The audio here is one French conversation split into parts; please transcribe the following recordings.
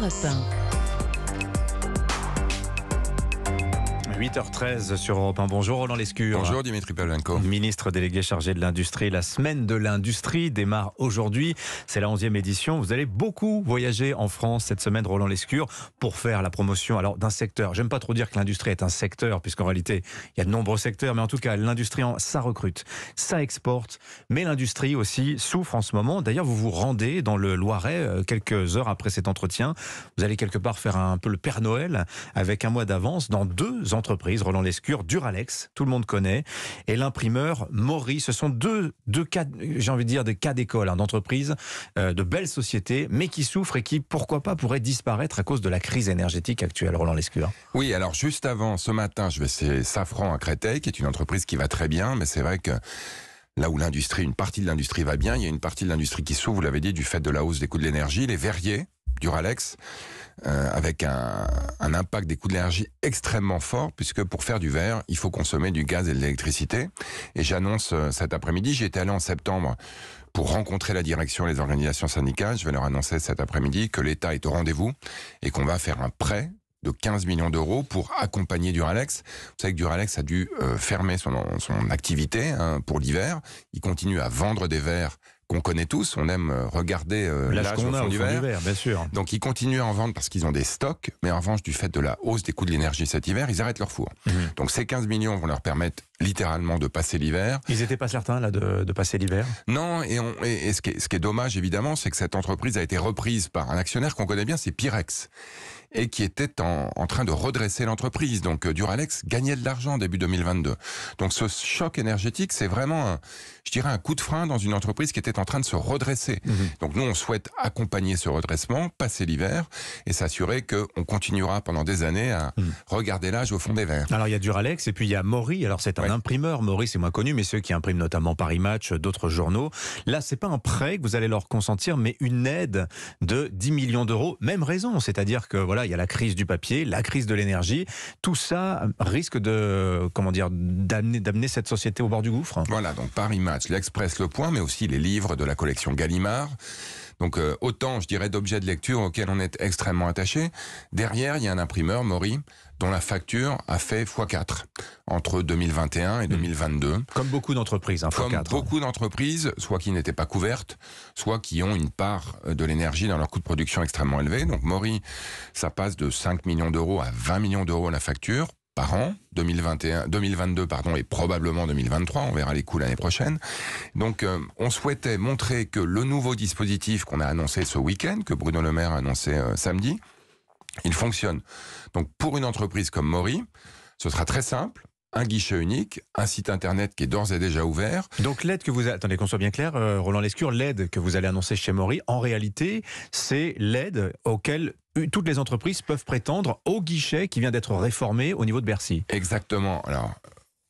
Europe 1. 8h13 sur Europe 1. Bonjour Roland Lescure. Bonjour Dimitri Pavlenko. Ministre délégué chargé de l'industrie. La semaine de l'industrie démarre aujourd'hui. C'est la 11e édition. Vous allez beaucoup voyager en France cette semaine, Roland Lescure, pour faire la promotion alors d'un secteur. J'aime pas trop dire que l'industrie est un secteur, puisqu'en réalité, il y a de nombreux secteurs. Mais en tout cas, l'industrie, ça recrute, ça exporte. Mais l'industrie aussi souffre en ce moment. D'ailleurs, vous vous rendez dans le Loiret euh, quelques heures après cet entretien. Vous allez quelque part faire un peu le Père Noël avec un mois d'avance dans deux entreprises Entreprise Roland Lescure, Duralex, tout le monde connaît, et l'imprimeur Maury. Ce sont deux, deux cas, j'ai envie de dire, des cas d'école, hein, d'entreprise, d'entreprises, euh, de belles sociétés, mais qui souffrent et qui, pourquoi pas, pourraient disparaître à cause de la crise énergétique actuelle, Roland Lescure. Oui, alors juste avant, ce matin, je vais chez Safran à Créteil, qui est une entreprise qui va très bien, mais c'est vrai que là où l'industrie, une partie de l'industrie va bien, il y a une partie de l'industrie qui souffre, vous l'avez dit, du fait de la hausse des coûts de l'énergie. Les verriers, Duralex, euh, avec un, impact des coûts de l'énergie extrêmement fort, puisque pour faire du verre, il faut consommer du gaz et de l'électricité. Et j'annonce euh, cet après-midi, j'étais allé en septembre pour rencontrer la direction et les organisations syndicales. Je vais leur annoncer cet après-midi que l'État est au rendez-vous et qu'on va faire un prêt de 15 millions d'euros pour accompagner Duralex. Vous savez que Duralex a dû euh, fermer son, activité hein, pour l'hiver. Il continue à vendre des verres qu'on connaît tous. On aime euh, regarder euh, l'âge qu'on a du Bien sûr. Donc ils continuent à en vendre parce qu'ils ont des stocks, mais en revanche, du fait de la hausse des coûts de l'énergie cet hiver, ils arrêtent leur four. Mhm. Donc ces 15 millions vont leur permettre littéralement de passer l'hiver. Ils n'étaient pas certains là de, passer l'hiver Non, et, ce, ce, qui est, dommage évidemment, c'est que cette entreprise a été reprise par un actionnaire qu'on connaît bien, c'est Pyrex et qui était en, train de redresser l'entreprise. Donc euh, Duralex gagnait de l'argent début 2022. Donc ce choc énergétique, c'est vraiment, je dirais, un coup de frein dans une entreprise qui était en train de se redresser. Mmh. Donc nous, on souhaite accompagner ce redressement, passer l'hiver et s'assurer qu'on continuera pendant des années à mmh. regarder l'âge au fond des verres. Alors il y a Duralex et puis il y a Maury. Alors c'est un imprimeur. Maury, c'est moins connu, mais ceux qui impriment notamment Paris Match, euh, d'autres journaux. Là, c'est pas un prêt que vous allez leur consentir, mais une aide de 10 millions d'euros. Même raison, c'est-à-dire que voilà il y a la crise du papier, la crise de l'énergie. Tout ça risque de, comment dire, d'amener, d'amener cette société au bord du gouffre. Voilà, donc Paris Match, l'Express, Le Point, mais aussi les livres de la collection Gallimard. Donc euh, autant, je dirais, d'objets de lecture auxquels on est extrêmement attaché. Derrière, il y a un imprimeur, Mori, dont la facture a fait x4 entre 2021 et 2022. Hmm. Comme beaucoup d'entreprises, x4. Hein, Comme hein. beaucoup d'entreprises, soit qui n'étaient pas couvertes, soit qui ont une part euh, de l'énergie dans leur coût de production extrêmement élevé. Donc Mori, ça passe de 5 millions d'euros à 20 millions d'euros la facture 2021, 2022 pardon, et probablement 2023, on verra les coûts l'année prochaine. Donc euh, on souhaitait montrer que le nouveau dispositif qu'on a annoncé ce week-end, que Bruno Le Maire a annoncé euh, samedi, il fonctionne. Donc pour une entreprise comme Mori, ce sera très simple un guichet unique, un site internet qui est d'ores et déjà ouvert. Donc l'aide que vous attendez qu'on soit bien clair, euh, Roland Lescure, l'aide que vous allez annoncer chez Mori en réalité, c'est l'aide auquel toutes les entreprises peuvent prétendre au guichet qui vient d'être réformé au niveau de Bercy. Exactement. Alors,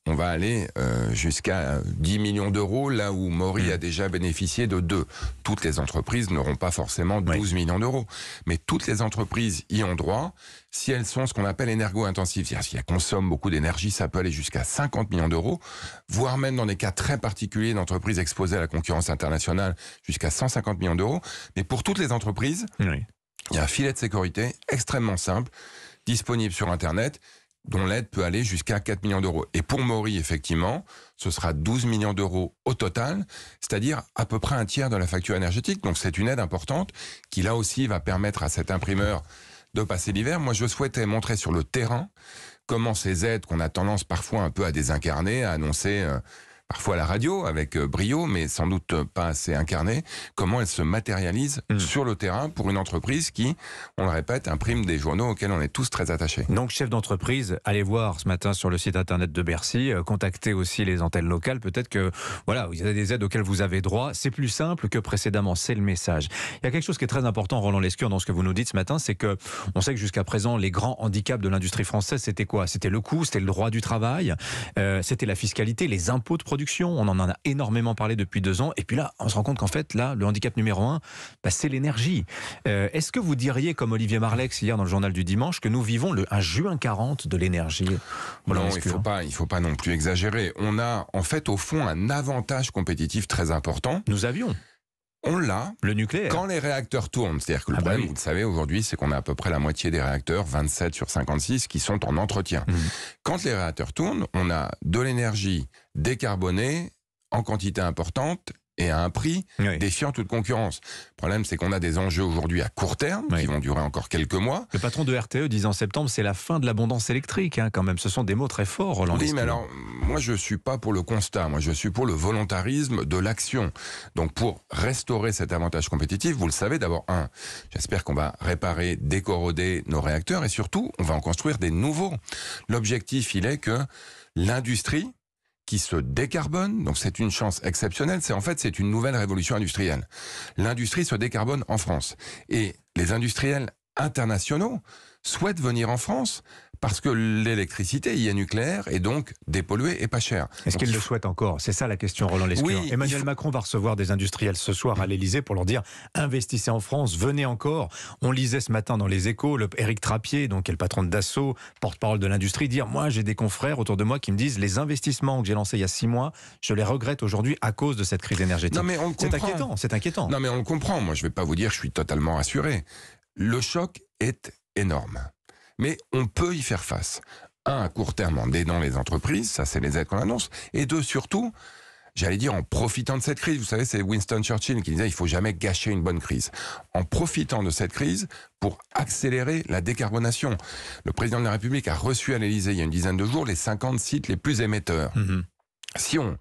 on va aller euh, jusqu'à 10 euh, millions d'euros, là où Mori hmm. a déjà bénéficié de deux. Toutes les entreprises n'auront pas forcément 12 millions d'euros, mais toutes les entreprises y ont droit si elles sont ce qu'on appelle énergo-intensives, c'est-à-dire si elles consomment beaucoup d'énergie, ça peut aller jusqu'à 50 millions d'euros, voire même dans des cas très particuliers d'entreprises exposées à la concurrence internationale, jusqu'à 150 millions d'euros. Mais pour toutes les entreprises, oui. Il y a un filet de sécurité extrêmement simple, disponible sur Internet, dont l'aide peut aller jusqu'à 4 millions d'euros. Et pour Maury, effectivement, ce sera 12 millions d'euros au total, c'est-à-dire à peu près un tiers de la facture énergétique. Donc c'est une aide importante qui, là aussi, va permettre à cet imprimeur de passer l'hiver. Moi, je souhaitais montrer sur le terrain comment ces aides qu'on a tendance parfois un peu à désincarner, à annoncer... Euh, parfois à la radio avec euh, brio, mais sans doute euh, pas assez incarné, comment elle se matérialise mm. sur le terrain pour une entreprise qui, on le répète, imprime des journaux auxquels on est tous très attachés. Donc, chef d'entreprise, allez voir ce matin sur le site internet de Bercy, euh, contactez aussi les antennes locales, peut-être que, voilà, il y a des aides auxquelles vous avez droit, c'est plus simple que précédemment, c'est le message. Il y a quelque chose qui est très important, Roland Lescure, dans ce que vous nous dites ce matin, c'est que on sait que jusqu'à présent, les grands handicaps de l'industrie française, c'était quoi C'était le coût, c'était le droit du travail, c'était la fiscalité, les impôts de production on en a énormément parlé depuis deux ans. Et puis là, on se rend compte qu'en fait, là, le handicap numéro un, bah, c'est l'énergie. Euh, est-ce que vous diriez, comme Olivier Marlex hier dans le journal du dimanche, que nous vivons le, un juin 40 de l'énergie Non, il ne faut, pas, faut pas non plus exagérer. On a en fait au fond un avantage compétitif très important. Nous avions on l'a. Le nucléaire. Quand les réacteurs tournent. C'est-à-dire que le ah bah problème, vous le savez, aujourd'hui, c'est qu'on a à peu près la moitié des réacteurs, 27 sur 56, qui sont en entretien. Mmh. Quand les réacteurs tournent, on a de l'énergie décarbonée en quantité importante et à un prix défiant toute concurrence. Le problème, c'est qu'on a des enjeux aujourd'hui à court terme qui vont durer encore quelques mois. Le patron de RTE disait en septembre, c'est la fin de l'abondance électrique, hein, quand même. Ce sont des mots très forts, Roland. Oui, mais alors, moi, je suis pas pour le constat. Moi, je suis pour le volontarisme de l'action. Donc, pour restaurer cet avantage compétitif, vous le savez, d'abord, un, j'espère qu'on va réparer, décorroder nos réacteurs et surtout, on va en construire des nouveaux. L'objectif, il est que l'industrie qui se décarbone. Donc c'est une chance exceptionnelle. C'est en fait c'est une nouvelle révolution industrielle. L'industrie se décarbone en France et les industriels internationaux souhaitent venir en France parce que l'électricité il y a nucléaire et donc dépolluée et pas chère. Est-ce qu'il le souhaite encore C'est ça la question, Roland Lescure. Emmanuel Macron va recevoir des industriels ce soir à l'Elysée pour leur dire investissez en France, venez encore. On lisait ce matin dans les échos le Eric Trappier, donc qui est le patron de Dassault, porte-parole de l'industrie, dire moi j'ai des confrères autour de moi qui me disent les investissements que j'ai lancés il y a six mois, je les regrette aujourd'hui à cause de cette crise énergétique. C'est inquiétant, c'est inquiétant. Non mais on comprend, moi je ne vais pas vous dire je suis totalement rassuré. Le choc est énorme mais on peut y faire face. Un, à court terme, en aidant les entreprises, ça c'est les aides qu'on annonce, et deux, surtout, j'allais dire en profitant de cette crise, vous savez, c'est Winston Churchill qui disait il faut jamais gâcher une bonne crise. En profitant de cette crise pour accélérer la décarbonation. Le président de la République a reçu à l'Elysée, il y a une dizaine de jours les 50 sites les plus émetteurs. Mhm. Si on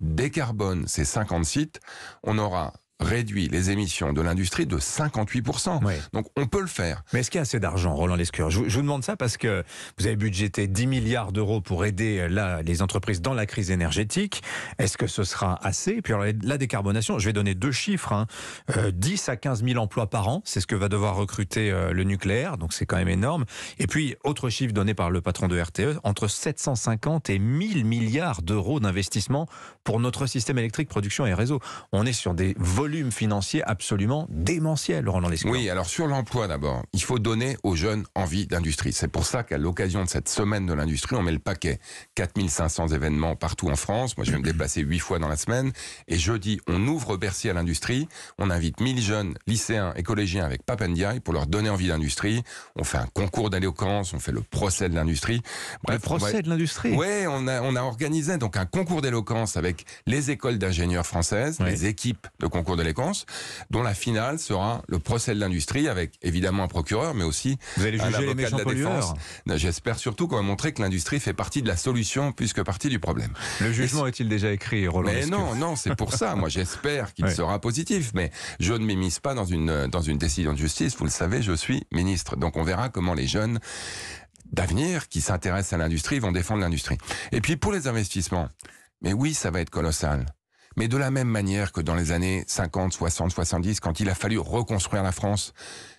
décarbone ces 50 sites, on aura réduit les émissions de l'industrie de 58%. Donc on peut le faire. Mais est-ce qu'il y a assez d'argent, Roland Lescure je, je, vous demande ça parce que vous avez budgété 10 milliards d'euros pour aider euh, les entreprises dans la crise énergétique. Est-ce que ce sera assez Puis la décarbonation, je vais donner deux chiffres. 10 hein. euh, à 15 000 emplois par an, c'est ce que va devoir recruter euh, le nucléaire, donc c'est quand même énorme. Et puis, autre chiffre donné par le patron de RTE, entre 750 et 1000 milliards d'euros d'investissement pour notre système électrique, production et réseau. On est sur des volumes financiers absolument démentiels, Roland Lescure. Oui, alors sur l'emploi d'abord, il faut donner aux jeunes envie d'industrie. C'est pour ça qu'à l'occasion de cette semaine de l'industrie, on met le paquet. 4500 événements partout en France. Moi, je vais me déplacer huit fois dans la semaine. Et jeudi, on ouvre Bercy à l'industrie. On invite 1000 jeunes, lycéens et collégiens avec Papendiaï pour leur donner envie d'industrie. On fait un concours d'éloquence, on fait le procès de l'industrie. le procès de l'industrie Oui, on a, on a organisé donc un concours d'éloquence avec les écoles d'ingénieurs françaises, les équipes de concours de l'éconce, dont la finale sera le procès de l'industrie avec évidemment un procureur, mais aussi Vous allez juger un avocat de la défense. J'espère surtout qu'on va montrer que l'industrie fait partie de la solution plus que partie du problème. Le jugement est-il déjà écrit, Roland Mais non, non, c'est pour ça. Moi, j'espère qu'il sera positif, mais je ne m'immisce pas dans une, dans une décision de justice. Vous le savez, je suis ministre. Donc, on verra comment les jeunes d'avenir qui s'intéressent à l'industrie vont défendre l'industrie. Et puis, pour les investissements, mais oui, ça va être colossal. Mais de la même manière que dans les années 50, 60, 70, quand il a fallu reconstruire la France,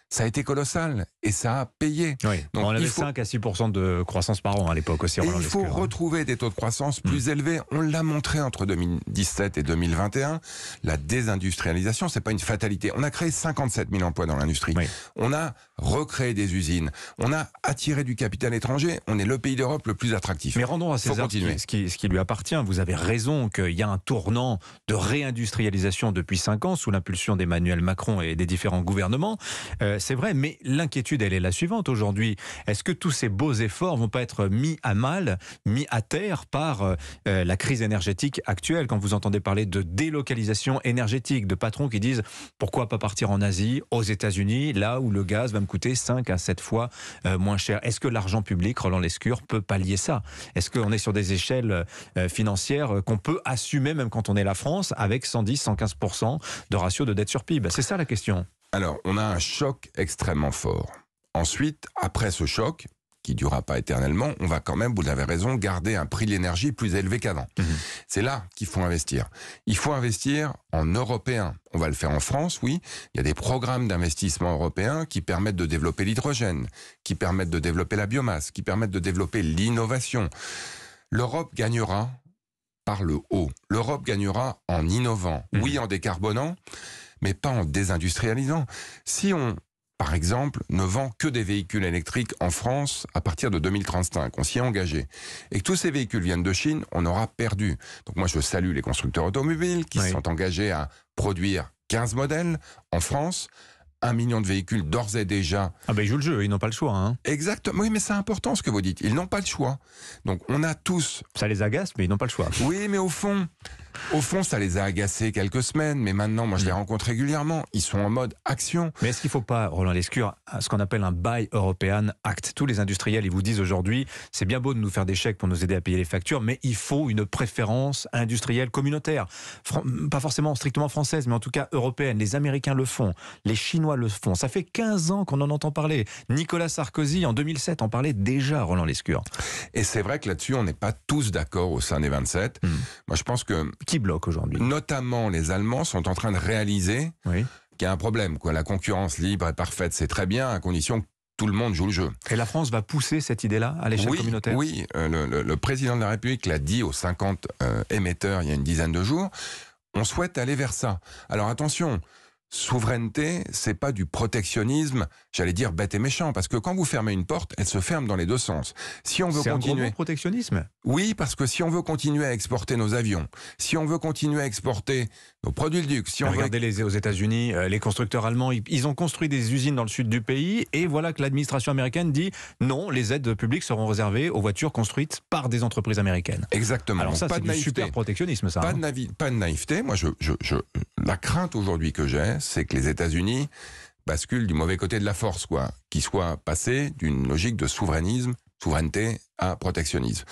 ça a été colossal et ça a payé. Donc, on avait faut... 5 à 6 de croissance par an à l'époque aussi. il faut hein. retrouver des taux de croissance mm. plus élevés. On l'a montré entre 2017 et 2021. La désindustrialisation, c'est pas une fatalité. On a créé 57 000 emplois dans l'industrie. On a recréer des usines. On a attiré du capital étranger. On est le pays d'Europe le plus attractif. Mais rendons à César ce qui, ce qui lui appartient. Vous avez raison qu'il y a un tournant de réindustrialisation depuis cinq ans sous l'impulsion d'Emmanuel Macron et des différents gouvernements. Euh, c'est vrai, mais l'inquiétude, elle est la suivante aujourd'hui. Est-ce que tous ces beaux efforts vont pas être mis à mal, mis à terre par euh, euh, la crise énergétique actuelle Quand vous entendez parler de délocalisation énergétique, de patrons qui disent pourquoi pas partir en Asie, aux États-Unis, là où le gaz va me coûter 5 à 7 fois euh, moins cher. Est-ce que l'argent public, Roland Lescure, peut pallier ça Est-ce qu'on est sur des échelles euh, financières euh, qu'on peut assumer même quand on est la France avec 110-115% de ratio de dette sur PIB C'est ça la question. Alors, on a un choc extrêmement fort. Ensuite, après ce choc, qui durera pas éternellement, on va quand même, vous avez raison, garder un prix de l'énergie plus élevé qu'avant. Mhm. C'est là qu'il faut investir. Il faut investir en européen. On va le faire en France, oui. Il y a des programmes d'investissement européens qui permettent de développer l'hydrogène, qui permettent de développer la biomasse, qui permettent de développer l'innovation. L'Europe gagnera par le haut. L'Europe gagnera en innovant, mhm. oui en décarbonant, mais pas en désindustrialisant. Si on par exemple, ne vend que des véhicules électriques en France à partir de 2035. On s'y est engagé. Et que tous ces véhicules viennent de Chine, on aura perdu. Donc moi, je salue les constructeurs automobiles qui se sont engagés à produire 15 modèles en France un million de véhicules d'ores et déjà. Ah ben ils jouent le jeu, ils n'ont pas le choix. Hein. Exact. oui mais c'est important ce que vous dites, ils n'ont pas le choix. Donc on a tous... Ça les agace mais ils n'ont pas le choix. Oui mais au fond, au fond ça les a agacés quelques semaines, mais maintenant moi je les rencontre régulièrement, ils sont en mode action. Mais est-ce qu'il ne faut pas, Roland Lescure, ce qu'on appelle un Buy European Act Tous les industriels ils vous disent aujourd'hui, c'est bien beau de nous faire des chèques pour nous aider à payer les factures, mais il faut une préférence industrielle communautaire. pas forcément strictement française, mais en tout cas européenne. Les Américains le font, les Chinois le font. Ça fait 15 ans qu'on en entend parler. Nicolas Sarkozy, en 2007, en parlait déjà, Roland Lescure. Et c'est vrai que là-dessus, on n'est pas tous d'accord au sein des 27. Hmm. Moi, je pense que... Qui bloque aujourd'hui Notamment, les Allemands sont en train de réaliser qu'il y a un problème. Quoi. La concurrence libre et parfaite, c'est très bien, à condition que tout le monde joue le jeu. Et la France va pousser cette idée-là à l'échelle communautaire Oui, euh, le, président de la République l'a dit aux 50 euh, émetteurs il y a une dizaine de jours. On souhaite aller vers ça. Alors attention, souveraineté, c'est pas du protectionnisme, j'allais dire bête et méchant, parce que quand vous fermez une porte, elle se ferme dans les deux sens. Si on veut continuer, un protectionnisme. Oui, parce que si on veut continuer à exporter nos avions, si on veut continuer à exporter nos produits du Duc. Si on Regardez les aux États-Unis, euh, les constructeurs allemands, ils ont construit des usines dans le sud du pays et voilà que l'administration américaine dit non, les aides publiques seront réservées aux voitures construites par des entreprises américaines. Exactement. Alors ça, c'est du super protectionnisme, ça. Hein. Pas, de naïveté. Moi, je, la crainte aujourd'hui que j'ai, c'est que les États-Unis basculent du mauvais côté de la force, quoi, qui soit passé d'une logique de souverainisme souveraineté à protectionnisme.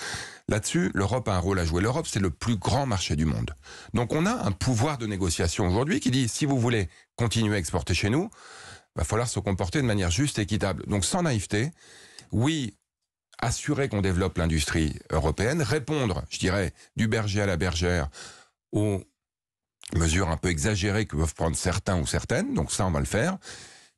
Là-dessus, l'Europe a un rôle à jouer. L'Europe, c'est le plus grand marché du monde. Donc on a un pouvoir de négociation aujourd'hui qui dit, si vous voulez continuer à exporter chez nous, il va falloir se comporter de manière juste et équitable. Donc sans naïveté, oui, assurer qu'on développe l'industrie européenne, répondre, je dirais, du berger à la bergère aux mesures un peu exagérées que peuvent prendre certains ou certaines, donc ça on va le faire,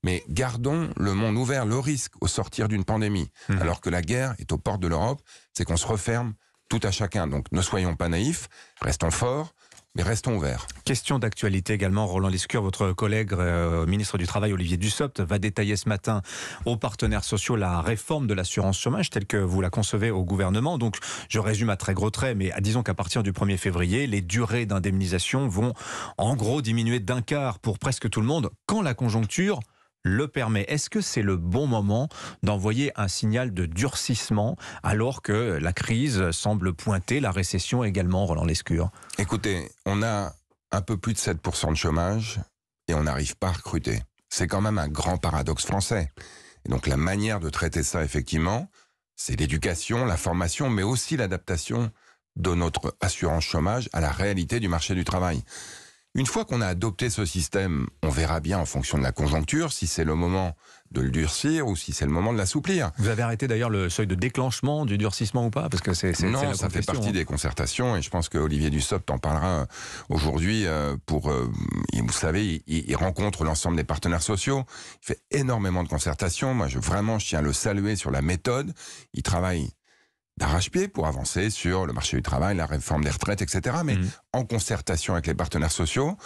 mais gardons le monde ouvert, le risque au sortir d'une pandémie, mhm. alors que la guerre est aux portes de l'Europe, c'est qu'on se referme tout à chacun. Donc ne soyons pas naïfs, restons forts, mais restons ouverts. Question d'actualité également, Roland Lescure, votre collègue euh, ministre du Travail, Olivier Dussopt, va détailler ce matin aux partenaires sociaux la réforme de l'assurance chômage telle que vous la concevez au gouvernement. Donc, je résume à très gros traits, mais disons qu'à partir du 1er février, les durées d'indemnisation vont en gros diminuer d'un quart pour presque tout le monde quand la conjoncture le permet. Est-ce que c'est le bon moment d'envoyer un signal de durcissement alors que la crise semble pointer, la récession également, Roland Lescure Écoutez, on a un peu plus de 7% de chômage et on n'arrive pas à recruter. C'est quand même un grand paradoxe français. Et donc la manière de traiter ça, effectivement, c'est l'éducation, la formation, mais aussi l'adaptation de notre assurance chômage à la réalité du marché du travail. Une fois qu'on a adopté ce système, on verra bien en fonction de la conjoncture si c'est le moment de le durcir ou si c'est le moment de l'assouplir. Vous avez arrêté d'ailleurs le seuil de déclenchement du durcissement ou pas Parce que c'est non, ça fait partie hein. des concertations et je pense que Olivier Dussopt en parlera euh, aujourd'hui. Euh, pour euh, vous savez, il, rencontre l'ensemble des partenaires sociaux. Il fait énormément de concertations. Moi, je, vraiment, je tiens à le saluer sur la méthode. Il travaille d'arrache-pied pour avancer sur le marché du travail, la réforme des retraites, etc. Mais mhm. en concertation avec les partenaires sociaux,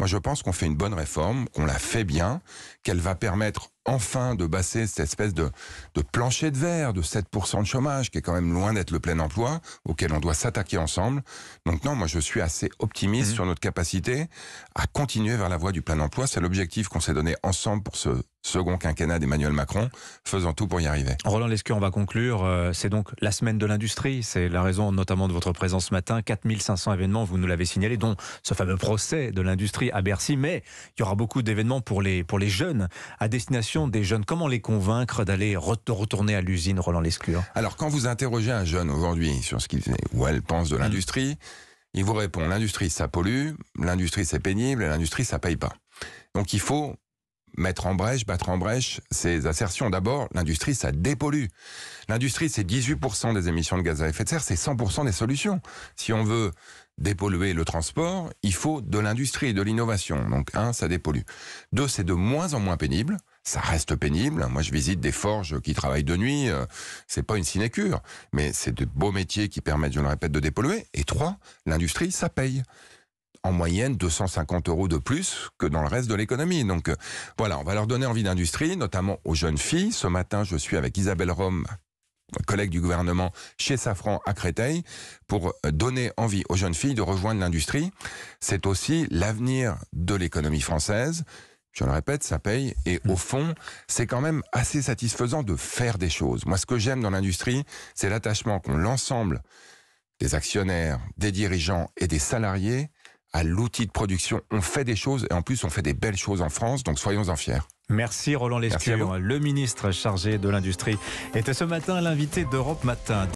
moi je pense qu'on fait une bonne réforme, qu'on la fait bien, qu'elle va permettre enfin de basser cette espèce de, de plancher de verre de 7% de chômage, qui est quand même loin d'être le plein emploi, auquel on doit s'attaquer ensemble. Donc non, moi je suis assez optimiste mhm. sur notre capacité à continuer vers la voie du plein emploi. C'est l'objectif qu'on s'est donné ensemble pour ce second quinquennat d'Emmanuel Macron, faisant tout pour y arriver. Roland Lescure, on va conclure. Euh, c'est donc la semaine de l'industrie. C'est la raison notamment de votre présence ce matin. 4500 événements, vous nous l'avez signalé, dont ce fameux procès de l'industrie à Bercy. Mais il y aura beaucoup d'événements pour les, pour les jeunes, à destination des jeunes. Comment les convaincre d'aller retourner à l'usine, Roland Lescure Alors, quand vous interrogez un jeune aujourd'hui sur ce qu'il fait ou elle pense de mm. l'industrie, il vous répond l'industrie, ça pollue, l'industrie, c'est pénible, l'industrie, ça paye pas. Donc, il faut mettre en brèche, battre en brèche ces assertions. D'abord, l'industrie, ça dépollue. L'industrie, c'est 18% des émissions de gaz à effet de serre, c'est 100% des solutions. Si on veut dépolluer le transport, il faut de l'industrie, et de l'innovation. Donc, un, ça dépollue. Deux, c'est de moins en moins pénible. Ça reste pénible. Moi, je visite des forges qui travaillent de nuit. Euh, c'est pas une sinécure, mais c'est de beaux métiers qui permettent, je le répète, de dépolluer. Et trois, l'industrie, ça paye en moyenne 250 euros de plus que dans le reste de l'économie. Donc euh, voilà, on va leur donner envie d'industrie, notamment aux jeunes filles. Ce matin, je suis avec Isabelle Rome, collègue du gouvernement chez Safran à Créteil, pour euh, donner envie aux jeunes filles de rejoindre l'industrie. C'est aussi l'avenir de l'économie française. Je le répète, ça paye. Et au mmh. fond, c'est quand même assez satisfaisant de faire des choses. Moi, ce que j'aime dans l'industrie, c'est l'attachement qu'ont l'ensemble des actionnaires, des dirigeants et des salariés à l'outil de production. On fait des choses et en plus on fait des belles choses en France, donc soyons-en fiers. Merci Roland Lescure, le ministre chargé de l'Industrie, était ce matin l'invité d'Europe Matin.